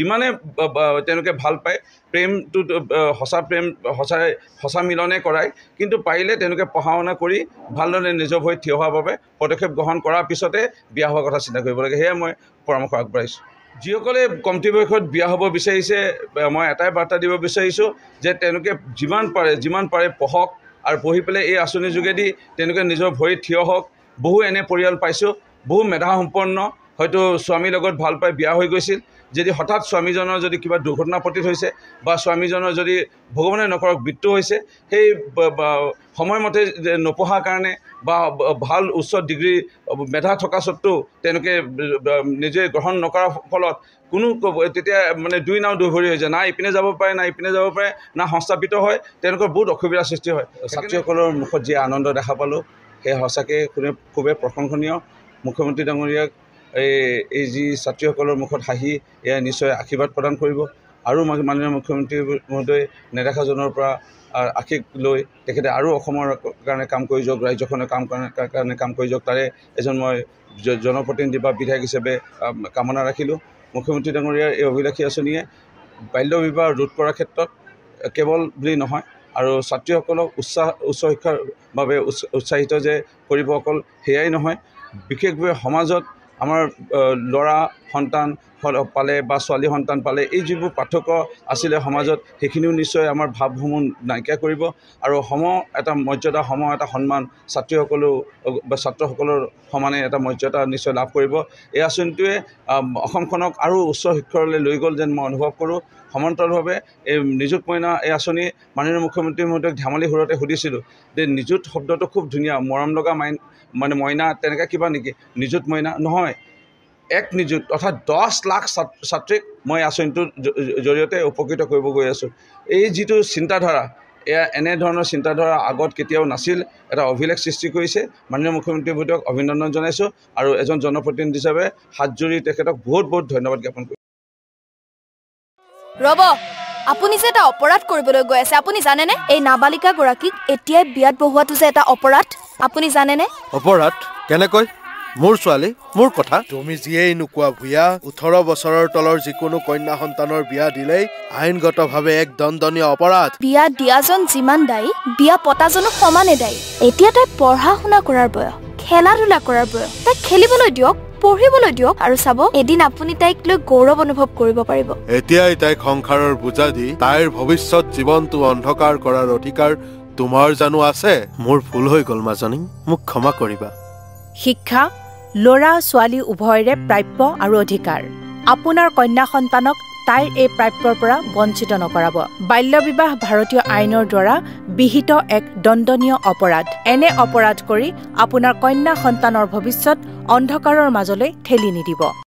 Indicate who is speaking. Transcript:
Speaker 1: যিমানে তেওঁলোকে ভাল পায় প্ৰেমটো সঁচা প্ৰেম সঁচাই সঁচা মিলনে কৰায় কিন্তু পাৰিলে তেওঁলোকে পঢ়া শুনা কৰি ভালদৰে নিজৰ ভৰিত থিয় হোৱাৰ বাবে পদক্ষেপ গ্ৰহণ কৰাৰ পিছতে বিয়া হোৱাৰ কথা চিন্তা কৰিব লাগে সেয়াই মই পৰামৰ্শ আগবঢ়াইছোঁ যিসকলে কমটি বয়সত বিয়া হ'ব বিচাৰিছে মই এটাই বাৰ্তা দিব বিচাৰিছোঁ যে তেওঁলোকে যিমান পাৰে যিমান পাৰে পঢ়ক আৰু পঢ়ি পেলাই এই আঁচনিৰ যোগেদি তেওঁলোকে নিজৰ ভৰিত থিয় হওক বহু এনে পৰিয়াল পাইছোঁ বহু মেধাসম্পন্ন হয়তো স্বামীৰ লগত ভাল পাই বিয়া হৈ গৈছিল যদি হঠাৎ স্বামীজনৰ যদি কিবা দুৰ্ঘটনা পতীত হৈছে বা স্বামীজনৰ যদি ভগৱানে নকৰক মৃত্যু হৈছে সেই সময়মতে নপঢ়াৰ কাৰণে বা ভাল উচ্চ ডিগ্ৰী মেধা থকা স্বত্বেও তেওঁলোকে নিজে গ্ৰহণ নকৰাৰ ফলত কোনো তেতিয়া মানে দুই নাও দুভৰি হৈ যায় না ইপিনে যাব পাৰে না ইপিনে যাব পাৰে না সংস্থাপিত হয় তেওঁলোকৰ বহুত অসুবিধাৰ সৃষ্টি হয় ছাত্ৰীসকলৰ মুখত যি আনন্দ দেখা পালোঁ সেয়া সঁচাকৈ খুবেই প্ৰশংসনীয় মুখ্যমন্ত্ৰী ডাঙৰীয়াক এই এই যি ছাত্ৰীসকলৰ মুখত হাঁহি এয়া নিশ্চয় আশীৰ্বাদ প্ৰদান কৰিব আৰু মাননীয় মুখ্যমন্ত্ৰী মহোদয় নেদেখাজনৰ পৰা আশীষ লৈ তেখেতে আৰু অসমৰ কাৰণে কাম কৰি যাওক ৰাজ্যখনৰ কাম কাৰণে কাম কৰি যাওক তাৰে এজন মই জনপ্ৰতিনিধি বা বিধায়ক হিচাপে কামনা ৰাখিলোঁ মুখ্যমন্ত্ৰী ডাঙৰীয়াৰ এই অভিলাষী আঁচনিয়ে বাল্য বিবাহ ৰোধ কৰাৰ ক্ষেত্ৰত কেৱল বুলি নহয় আৰু ছাত্ৰীসকলক উৎসাহ উচ্চ শিক্ষাৰ বাবে উৎসাহিত যে কৰিব অকল সেয়াই নহয় বিশেষভাৱে সমাজত আমাৰ ল'ৰা সন্তান পালে বা ছোৱালী সন্তান পালে এই যিবোৰ পাৰ্থক্য আছিলে সমাজত সেইখিনিও নিশ্চয় আমাৰ ভাৱসমূহ নাইকিয়া কৰিব আৰু সম এটা মৰ্যাদা সম এটা সন্মান ছাত্ৰীসকলেও বা ছাত্ৰসকলৰ সমানে এটা মৰ্যাদা নিশ্চয় লাভ কৰিব এই আঁচনিটোৱে অসমখনক আৰু উচ্চ শিক্ষালৈ লৈ গ'ল যেন মই অনুভৱ কৰোঁ সমান্তৰালভাৱে এই নিযুক্ত মইনা এই আঁচনি মাননীয় মুখ্যমন্ত্ৰী মহোদয়ক ধেমালি সুৰতে সুধিছিলোঁ যে নিযুত শব্দটো খুব ধুনীয়া মৰম লগা মাইন মানে মইনা তেনেকৈ কিবা নেকি নিযুত মইনা নহয় এক নিযুত অৰ্থাৎ দহ লাখ ছাত্ৰ ছাত্ৰীক মই আঁচনিটোৰ জৰিয়তে উপকৃত কৰিব গৈ আছোঁ এই যিটো চিন্তাধাৰা এয়া এনেধৰণৰ চিন্তাধাৰা আগত কেতিয়াও নাছিল এটা অভিলেখ সৃষ্টি কৰিছে মাননীয় মুখ্যমন্ত্ৰী বৈদক অভিনন্দন জনাইছোঁ আৰু এজন জনপ্ৰতিনিধি হিচাপে হাত জুৰি তেখেতক বহুত বহুত ধন্যবাদ জ্ঞাপন কৰিছোঁ ৰ'ব আপুনি যে এটা অপৰাধ কৰিবলৈ গৈ আছে আপুনি জানেনে এই
Speaker 2: নাবালিকাগৰাকীক এতিয়াই বিয়াত বহোৱাটো যে এটা অপৰাধ আপুনি জানেনে অপৰাধ কেনেকৈ মোৰ ছোৱালী মোৰ কথা তুমি যিয়েই নোকোৱা ভূঞা ওঠৰ বছৰৰ তলৰ যিকোনো কন্যা সন্তানৰ বিয়া দিলেই আইনগত ভাৱে এক দণ্ডনীয় অপৰাধ
Speaker 1: বিয়া দিয়াজন যিমান দায়ী
Speaker 2: বিয়া পতাজনো সমানে দায়ী এতিয়া তাই পঢ়া শুনা কৰাৰ বয়স খেলা ধূলা কৰাৰ বয়স তাইক খেলিবলৈ দিয়ক পঢ়িবলৈ দিয়ক আৰু চাব এদিন আপুনি তাইক লৈ গৌৰৱ অনুভৱ কৰিব পাৰিব এতিয়াই তাইক সংসাৰৰ বুজা দি তাইৰ ভৱিষ্যত জীৱনটো অন্ধকাৰ কৰাৰ অধিকাৰ তোমাৰ জানো আছে মোৰ ভুল হৈ গল মাজনী মোক ক্ষমা কৰিবা
Speaker 1: শিক্ষা ল'ৰা ছোৱালী উভয়ৰে প্ৰাপ্য আৰু অধিকাৰ আপোনাৰ কন্যা সন্তানক তাইৰ এই প্ৰাপ্যৰ পৰা বঞ্চিত নকৰাব বাল্যবিবাহ ভাৰতীয় আইনৰ দ্বাৰা বিহিত এক দণ্ডনীয় অপৰাধ এনে অপৰাধ কৰি আপোনাৰ কন্যা সন্তানৰ ভৱিষ্যত অন্ধকাৰৰ মাজলৈ ঠেলি নিদিব